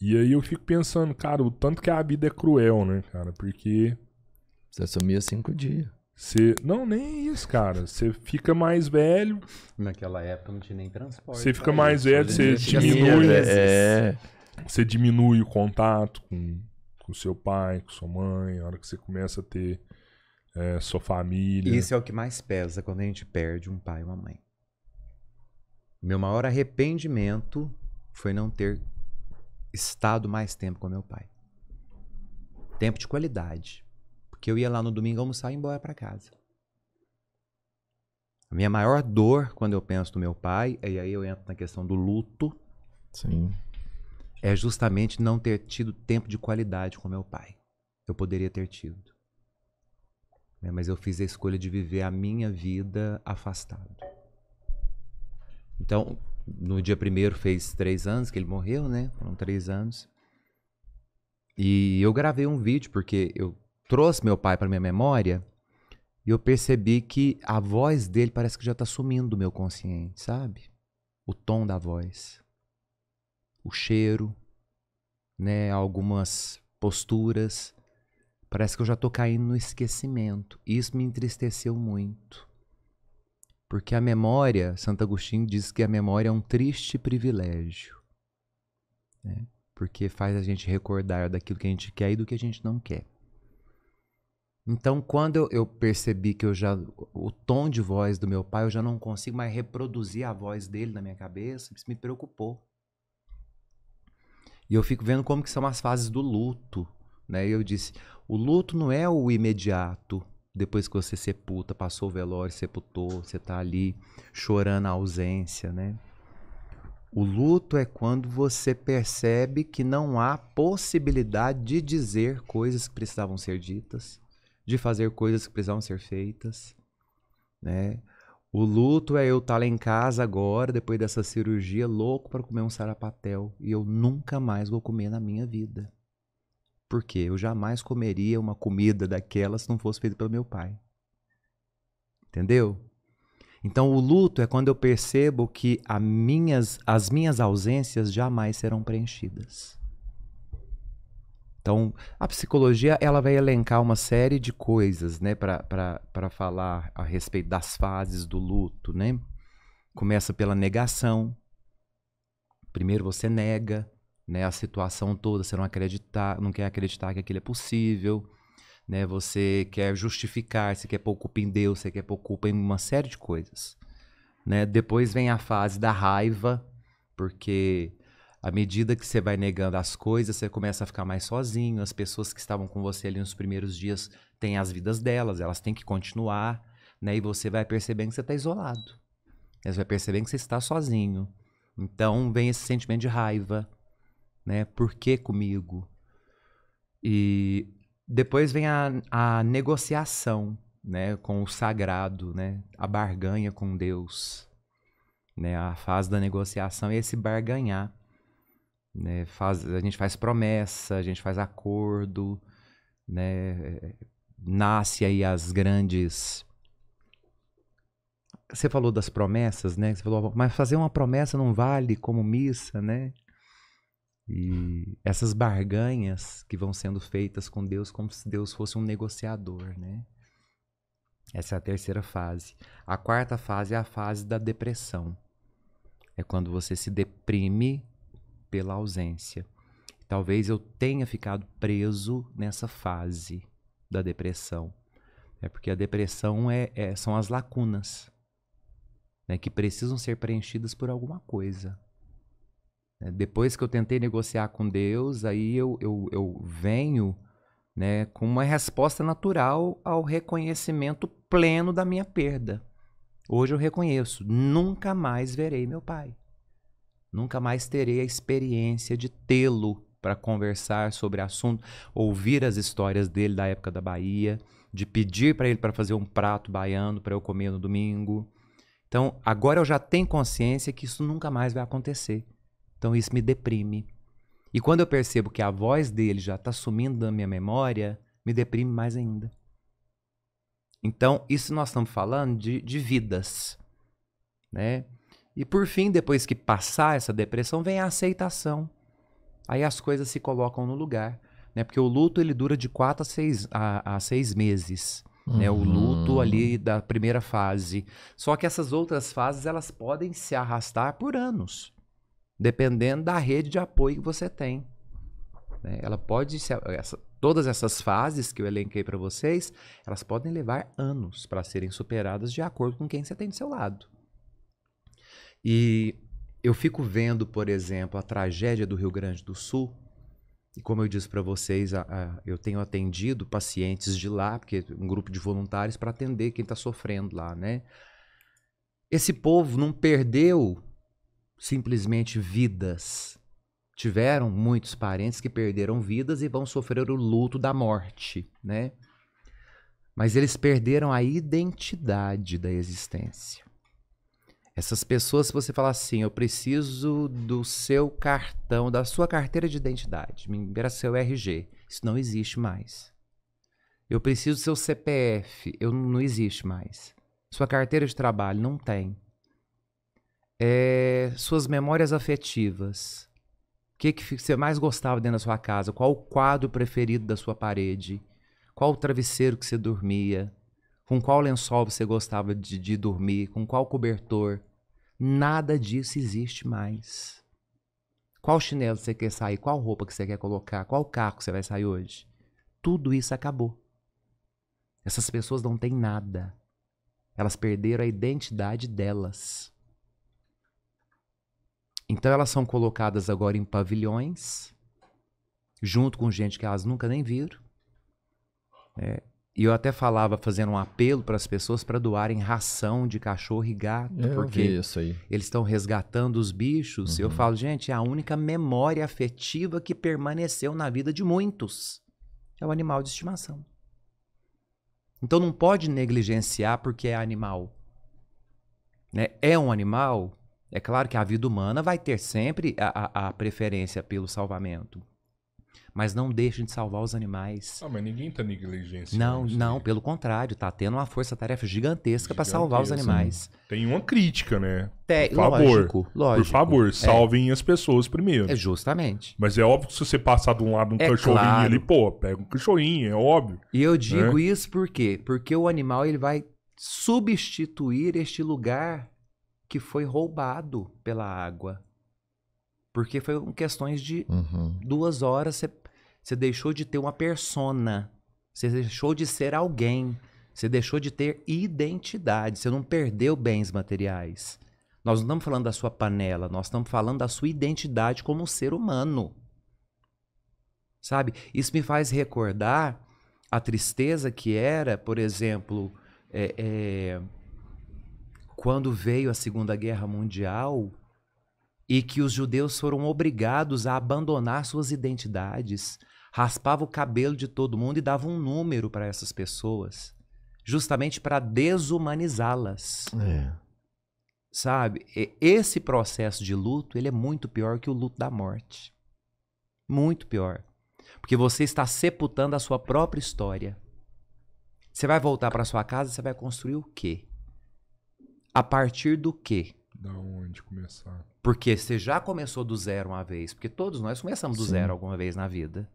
E aí eu fico pensando, cara, o tanto que a vida é cruel, né, cara? Porque. Você assumia cinco dias. Você... Não, nem isso, cara. Você fica mais velho. Naquela época não tinha nem transporte. Você fica mais isso. velho, você diminui. É. Você diminui o contato com, com seu pai, com sua mãe, a hora que você começa a ter é, sua família. Isso é o que mais pesa quando a gente perde um pai e uma mãe. Meu maior arrependimento foi não ter estado mais tempo com meu pai. Tempo de qualidade. Porque eu ia lá no domingo almoçar e embora para casa. A minha maior dor quando eu penso no meu pai, e aí eu entro na questão do luto, Sim. é justamente não ter tido tempo de qualidade com meu pai. Eu poderia ter tido. É, mas eu fiz a escolha de viver a minha vida afastado. Então, no dia primeiro fez três anos que ele morreu, né? Foram três anos. E eu gravei um vídeo porque eu trouxe meu pai para minha memória e eu percebi que a voz dele parece que já tá sumindo do meu consciente, sabe? O tom da voz, o cheiro, né, algumas posturas. Parece que eu já tô caindo no esquecimento. Isso me entristeceu muito. Porque a memória, Santo Agostinho diz que a memória é um triste privilégio. Né? Porque faz a gente recordar daquilo que a gente quer e do que a gente não quer. Então, quando eu percebi que eu já o tom de voz do meu pai, eu já não consigo mais reproduzir a voz dele na minha cabeça, isso me preocupou. E eu fico vendo como que são as fases do luto, né? E eu disse, o luto não é o imediato, depois que você sepulta, passou o velório, sepultou, você está ali chorando a ausência, né? O luto é quando você percebe que não há possibilidade de dizer coisas que precisavam ser ditas, de fazer coisas que precisavam ser feitas, né? O luto é eu estar tá lá em casa agora, depois dessa cirurgia, louco para comer um sarapatel e eu nunca mais vou comer na minha vida. Porque eu jamais comeria uma comida daquelas se não fosse feita pelo meu pai. Entendeu? Então o luto é quando eu percebo que minhas, as minhas ausências jamais serão preenchidas. Então, a psicologia ela vai elencar uma série de coisas, né, para falar a respeito das fases do luto, né? Começa pela negação. Primeiro você nega, né, a situação toda, você não acreditar, não quer acreditar que aquilo é possível, né? Você quer justificar, você quer pôr culpa em Deus, você quer pôr culpa em uma série de coisas, né? Depois vem a fase da raiva, porque à medida que você vai negando as coisas, você começa a ficar mais sozinho. As pessoas que estavam com você ali nos primeiros dias têm as vidas delas, elas têm que continuar, né? E você vai percebendo que você está isolado. Né, você vai percebendo que você está sozinho. Então vem esse sentimento de raiva, né? Por que comigo? E depois vem a, a negociação, né? Com o sagrado, né? A barganha com Deus, né? A fase da negociação e esse barganhar, né? Faz, a gente faz promessa, a gente faz acordo, né? Nasce aí as grandes você falou das promessas, né? Você falou, mas fazer uma promessa não vale como missa, né? E essas barganhas que vão sendo feitas com Deus, como se Deus fosse um negociador, né? Essa é a terceira fase. A quarta fase é a fase da depressão. É quando você se deprime pela ausência. Talvez eu tenha ficado preso nessa fase da depressão. É porque a depressão é, é são as lacunas né, que precisam ser preenchidas por alguma coisa. Né? Depois que eu tentei negociar com Deus, aí eu, eu, eu venho né, com uma resposta natural ao reconhecimento pleno da minha perda. Hoje eu reconheço, nunca mais verei meu pai. Nunca mais terei a experiência de tê-lo para conversar sobre assunto, ouvir as histórias dele da época da Bahia, de pedir para ele para fazer um prato baiano para eu comer no domingo. Então, agora eu já tenho consciência que isso nunca mais vai acontecer. Então isso me deprime. E quando eu percebo que a voz dele já está sumindo da minha memória, me deprime mais ainda. Então, isso nós estamos falando de, de vidas. Né? E por fim, depois que passar essa depressão, vem a aceitação. Aí as coisas se colocam no lugar. Né? Porque o luto ele dura de quatro a seis, a, a seis meses. Uhum. Né? O uhum. luto ali da primeira fase. Só que essas outras fases elas podem se arrastar por anos dependendo da rede de apoio que você tem. Né? Ela pode ser, essa, todas essas fases que eu elenquei para vocês, elas podem levar anos para serem superadas de acordo com quem você tem do seu lado. E eu fico vendo, por exemplo, a tragédia do Rio Grande do Sul. E como eu disse para vocês, a, a, eu tenho atendido pacientes de lá, porque um grupo de voluntários para atender quem está sofrendo lá, né? Esse povo não perdeu simplesmente vidas. Tiveram muitos parentes que perderam vidas e vão sofrer o luto da morte, né? Mas eles perderam a identidade da existência. Essas pessoas, se você falar assim, eu preciso do seu cartão, da sua carteira de identidade, me libera seu RG, isso não existe mais. Eu preciso do seu CPF, eu não existe mais. Sua carteira de trabalho não tem é, suas memórias afetivas. O que, que você mais gostava dentro da sua casa? Qual o quadro preferido da sua parede? Qual o travesseiro que você dormia? Com qual lençol você gostava de, de dormir? Com qual cobertor? Nada disso existe mais. Qual chinelo você quer sair? Qual roupa que você quer colocar? Qual carro você vai sair hoje? Tudo isso acabou. Essas pessoas não têm nada. Elas perderam a identidade delas. Então elas são colocadas agora em pavilhões, junto com gente que elas nunca nem viram. É, e eu até falava fazendo um apelo para as pessoas para doarem ração de cachorro e gato, eu porque eles estão resgatando os bichos. Uhum. Eu falo, gente, é a única memória afetiva que permaneceu na vida de muitos. É o animal de estimação. Então não pode negligenciar porque é animal. Né? É um animal, é claro que a vida humana vai ter sempre a, a, a preferência pelo salvamento. Mas não deixem de salvar os animais. Ah, mas ninguém está negligenciando. Não, não, pelo contrário, está tendo uma força-tarefa gigantesca, para salvar os animais. Tem uma crítica, né? Tem, por favor, lógico, lógico. Por favor, é. salvem é. as pessoas primeiro. É justamente. Mas é óbvio que se você passar de um lado um é cachorrinho claro. ali, pô, pega um cachorrinho, é óbvio. E eu digo né? isso por quê? Porque o animal ele vai substituir este lugar que foi roubado pela água. Porque foi questões de uhum. duas horas, você deixou de ter uma persona, você deixou de ser alguém, você deixou de ter identidade, você não perdeu bens materiais. Nós não estamos falando da sua panela, nós estamos falando da sua identidade como um ser humano. Sabe? Isso me faz recordar a tristeza que era, por exemplo, é, é quando veio a Segunda Guerra Mundial e que os judeus foram obrigados a abandonar suas identidades, raspava o cabelo de todo mundo e dava um número para essas pessoas, justamente para desumanizá-las. É. Sabe? Esse processo de luto, ele é muito pior que o luto da morte. Muito pior. Porque você está sepultando a sua própria história. Você vai voltar para sua casa, e você vai construir o quê? A partir do quê? Da onde começar? Porque você já começou do zero uma vez, porque todos nós começamos do Sim. zero alguma vez na vida.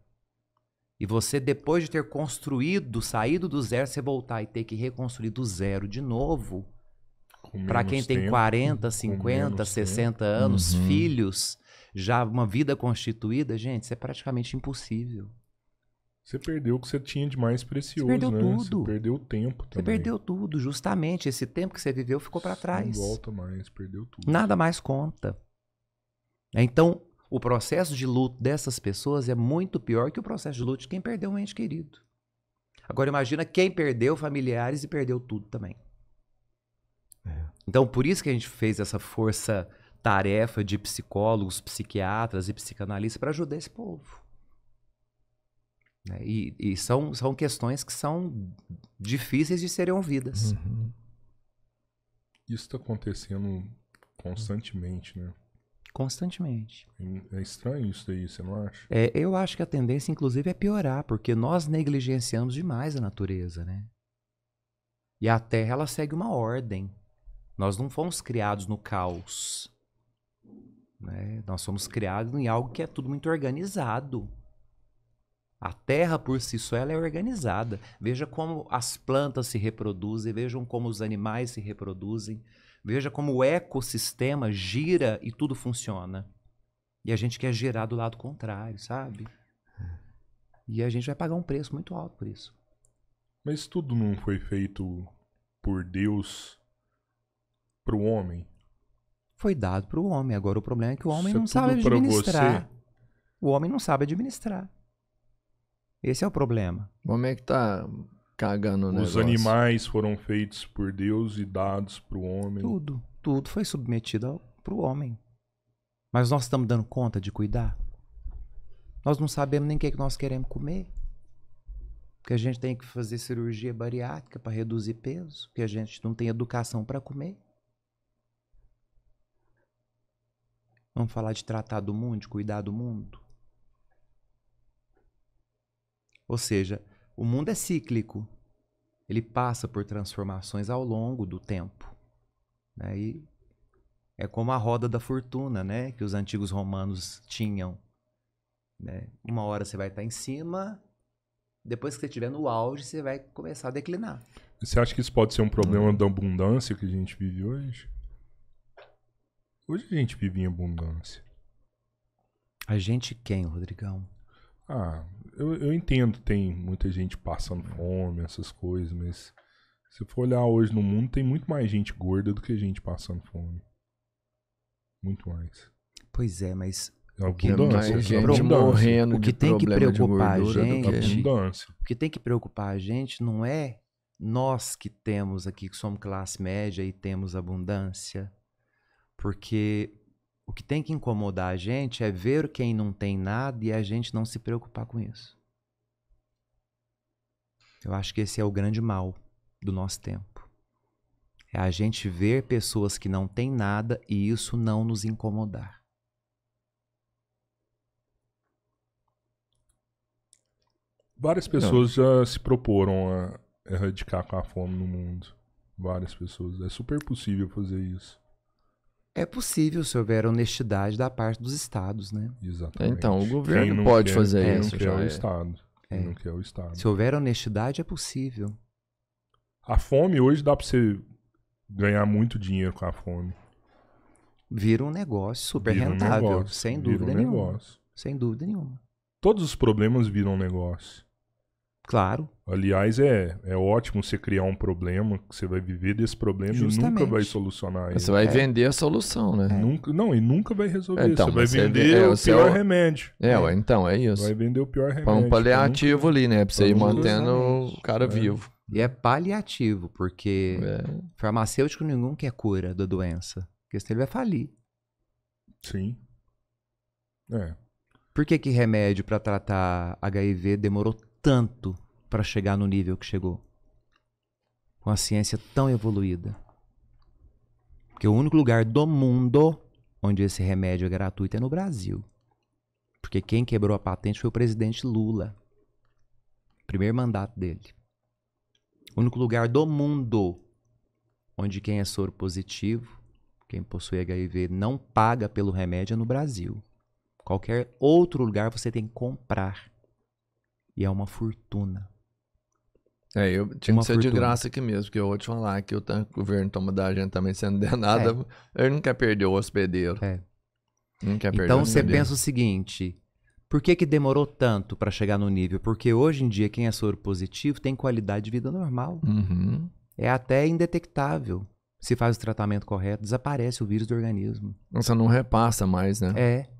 E você, depois de ter construído, saído do zero, você voltar e ter que reconstruir do zero de novo. Para quem tem tempo, 40, 50, 60 tempo. anos, uhum. filhos, já uma vida constituída, gente, isso é praticamente impossível. Você perdeu o que você tinha de mais precioso, você perdeu né? Tudo. Você perdeu tempo também. Você perdeu tudo, justamente. Esse tempo que você viveu ficou para trás. Não volta mais, perdeu tudo. Nada mais conta. Então, o processo de luto dessas pessoas é muito pior que o processo de luto de quem perdeu um ente querido. Agora imagina quem perdeu familiares e perdeu tudo também. É. Então, por isso que a gente fez essa força tarefa de psicólogos, psiquiatras e psicanalistas para ajudar esse povo. Né? E, e, são, são questões que são difíceis de serem ouvidas. Uhum. Isso está acontecendo constantemente, né? Constantemente. É, é estranho isso aí você não acha? É, eu acho que a tendência, inclusive, é piorar, porque nós negligenciamos demais a natureza, né? E a Terra, ela segue uma ordem. Nós não fomos criados no caos. Né? Nós somos criados em algo que é tudo muito organizado. A terra por si só ela é organizada. Veja como as plantas se reproduzem, vejam como os animais se reproduzem, veja como o ecossistema gira e tudo funciona. E a gente quer girar do lado contrário, sabe? E a gente vai pagar um preço muito alto por isso. Mas tudo não foi feito por Deus para o homem? Foi dado para o homem. Agora o problema é que o homem Isso é não é sabe administrar. O homem não sabe administrar. Esse é o problema. Como é que tá cagando o Os negócio? animais foram feitos por Deus e dados para o homem. Tudo, tudo foi submetido para o homem. Mas nós estamos dando conta de cuidar? Nós não sabemos nem o que, é que nós queremos comer. Porque a gente tem que fazer cirurgia bariátrica para reduzir peso, porque a gente não tem educação para comer. Vamos falar de tratar do mundo, de cuidar do mundo? Ou seja, o mundo é cíclico. Ele passa por transformações ao longo do tempo. Né? E é como a roda da fortuna, né? Que os antigos romanos tinham. Né? Uma hora você vai estar em cima, depois que você estiver no auge, você vai começar a declinar. Você acha que isso pode ser um problema hum. da abundância que a gente vive hoje? Hoje a gente vive em abundância. A gente quem, Rodrigão? Ah, eu, eu entendo, tem muita gente passando fome, essas coisas, mas se for olhar hoje no mundo, tem muito mais gente gorda do que gente passando fome. Muito mais. Pois é, mas é, é o morrendo o que tem que preocupar a gente, o que tem que preocupar a gente não é nós que temos aqui que somos classe média e temos abundância, porque o que tem que incomodar a gente é ver quem não tem nada e a gente não se preocupar com isso. Eu acho que esse é o grande mal do nosso tempo. É a gente ver pessoas que não têm nada e isso não nos incomodar. Várias pessoas não. já se proporam a erradicar com a fome no mundo. Várias pessoas. É super possível fazer isso. É possível se houver honestidade da parte dos estados, né? Exatamente. Então, o governo pode quer, fazer quem isso. É é. é. Não quer é. o estado. É. Quem não quer o estado. Se houver honestidade, é possível. A fome hoje dá para você ganhar muito dinheiro com a fome. Vira um negócio super vira rentável, um negócio, sem dúvida um nenhuma. Negócio. Sem dúvida nenhuma. Todos os problemas viram negócio. Claro. Aliás, é, é ótimo você criar um problema, que você vai viver desse problema Justamente. e nunca vai solucionar ele. Você vai é. vender a solução, né? É. Nunca, não, e nunca vai resolver. É, então, você vai vender é, o pior é remédio. É, então, é isso. Vai vender o pior remédio. Para tá? um paliativo nunca... ali, né? Pra você ir mantendo o cara é. vivo. E é paliativo, porque farmacêutico nenhum quer cura da doença. Porque senão ele vai falir. Sim. É. Por que, que remédio para tratar HIV demorou tanto para chegar no nível que chegou. Com a ciência tão evoluída. Porque o único lugar do mundo onde esse remédio é gratuito é no Brasil. Porque quem quebrou a patente foi o presidente Lula. Primeiro mandato dele. O único lugar do mundo onde quem é soro positivo, quem possui HIV, não paga pelo remédio é no Brasil. Qualquer outro lugar você tem que comprar. E é uma fortuna. É, eu tinha uma que ser fortuna. de graça aqui mesmo, porque eu vou te falar que o governo toma da gente também, sendo não nada, é. ele não quer perder o hospedeiro. É. Não quer perder então você pensa o seguinte, por que, que demorou tanto para chegar no nível? Porque hoje em dia quem é soro positivo tem qualidade de vida normal. Uhum. É até indetectável. Se faz o tratamento correto, desaparece o vírus do organismo. Você não repassa mais, né? É.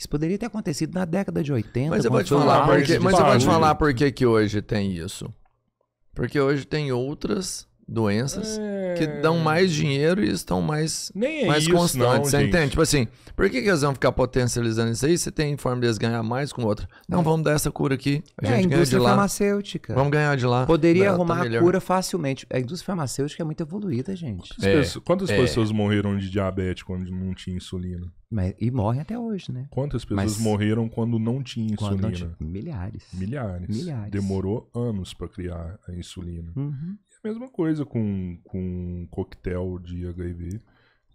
Isso poderia ter acontecido na década de 80. Mas eu vou te falar, porque, mas eu vou te falar por que hoje tem isso. Porque hoje tem outras doenças é... que dão mais dinheiro e estão mais, Nem é mais isso, constantes. Não, você gente. entende? Tipo assim, por que, que eles vão ficar potencializando isso aí? Você tem forma deles ganhar mais com outra. Não, é. vamos dar essa cura aqui. A é, gente é, a indústria ganha de lá. farmacêutica. Vamos ganhar de lá. Poderia Dá, tá arrumar tá a cura facilmente. A indústria farmacêutica é muito evoluída, gente. Quantas, pessoas, é, quantas é. pessoas morreram de diabetes quando não tinha insulina? Mas, e morrem até hoje, né? Quantas pessoas Mas, morreram quando não tinha insulina? Não tinha... Milhares. Milhares. Milhares. Demorou anos para criar a insulina. Uhum mesma coisa com, com coquetel de HIV.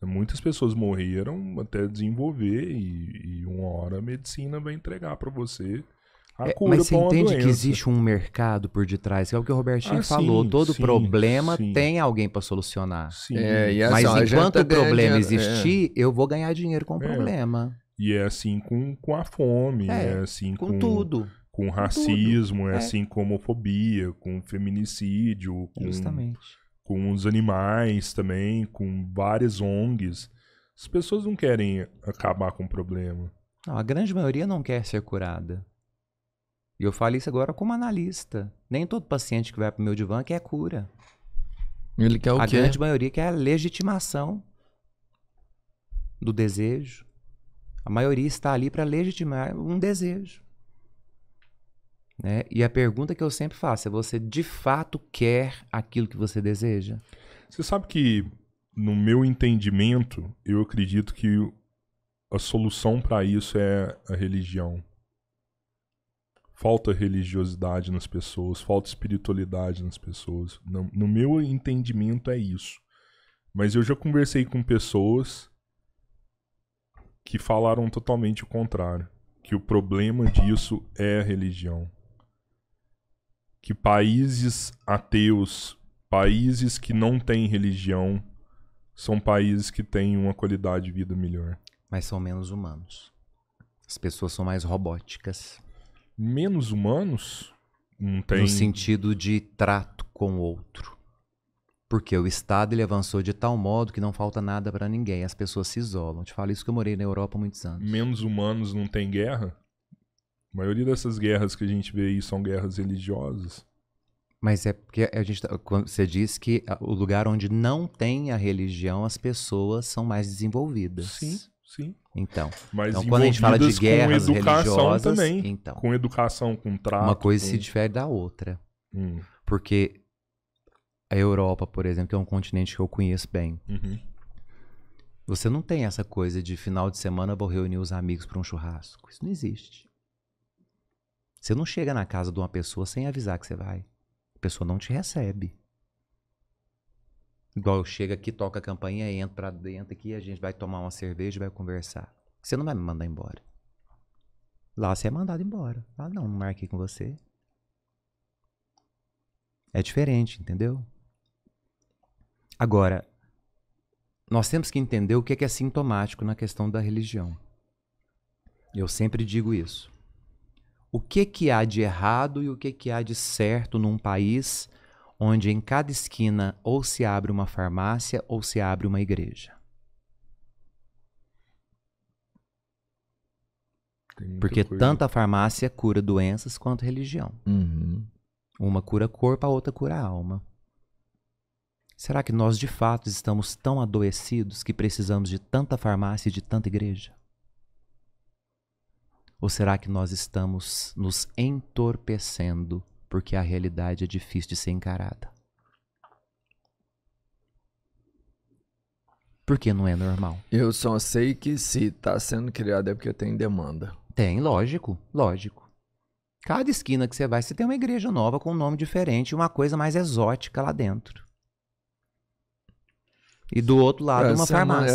Muitas pessoas morreram até desenvolver e, e uma hora a medicina vai entregar para você a é, cura Mas você entende doença. que existe um mercado por detrás, que é o que o Robertinho ah, falou. Sim, Todo sim, problema sim. tem alguém para solucionar. É, assim, mas enquanto tá o problema existir, é. eu vou ganhar dinheiro com o é. problema. E é assim com, com a fome, é, é assim com, com tudo com racismo, é, é. assim com homofobia, com feminicídio, com, Justamente. com os animais também, com várias ONGs. As pessoas não querem acabar com o problema. Não, a grande maioria não quer ser curada. E eu falo isso agora como analista. Nem todo paciente que vai para o meu divã quer cura. Ele quer o a quê? A grande maioria quer a legitimação do desejo. A maioria está ali para legitimar um desejo. Né? E a pergunta que eu sempre faço é: você de fato quer aquilo que você deseja? Você sabe que, no meu entendimento, eu acredito que a solução para isso é a religião. Falta religiosidade nas pessoas, falta espiritualidade nas pessoas. No, no meu entendimento, é isso. Mas eu já conversei com pessoas que falaram totalmente o contrário. Que o problema disso é a religião que países ateus, países que não têm religião, são países que têm uma qualidade de vida melhor. Mas são menos humanos. As pessoas são mais robóticas. Menos humanos? Não tem... No sentido de trato com o outro. Porque o Estado ele avançou de tal modo que não falta nada para ninguém. As pessoas se isolam. te falo isso que eu morei na Europa há muitos anos. Menos humanos não tem guerra? A maioria dessas guerras que a gente vê aí são guerras religiosas. Mas é porque a gente, tá, você diz que o lugar onde não tem a religião, as pessoas são mais desenvolvidas. Sim, sim. Então, Mas então quando a gente fala de guerras com educação religiosas, também, então, com educação, com trato. Uma coisa com... se difere da outra. Hum. Porque a Europa, por exemplo, que é um continente que eu conheço bem. Uhum. Você não tem essa coisa de final de semana vou reunir os amigos para um churrasco. Isso não existe. Você não chega na casa de uma pessoa sem avisar que você vai. A pessoa não te recebe. Igual eu chego aqui, toca a campainha, entro pra dentro aqui, a gente vai tomar uma cerveja e vai conversar. Você não vai me mandar embora. Lá você é mandado embora. Ah, não, não marquei com você. É diferente, entendeu? Agora, nós temos que entender o que é, é sintomático na questão da religião. Eu sempre digo isso o que, que há de errado e o que, que há de certo num país onde em cada esquina ou se abre uma farmácia ou se abre uma igreja. Porque coisa. tanta farmácia cura doenças quanto religião. Uhum. Uma cura corpo, a outra cura a alma. Será que nós de fato estamos tão adoecidos que precisamos de tanta farmácia e de tanta igreja? Ou será que nós estamos nos entorpecendo porque a realidade é difícil de ser encarada? Porque não é normal. Eu só sei que se está sendo criado é porque tem demanda. Tem, lógico, lógico. Cada esquina que você vai, você tem uma igreja nova com um nome diferente e uma coisa mais exótica lá dentro. E do outro lado, é, uma farmácia.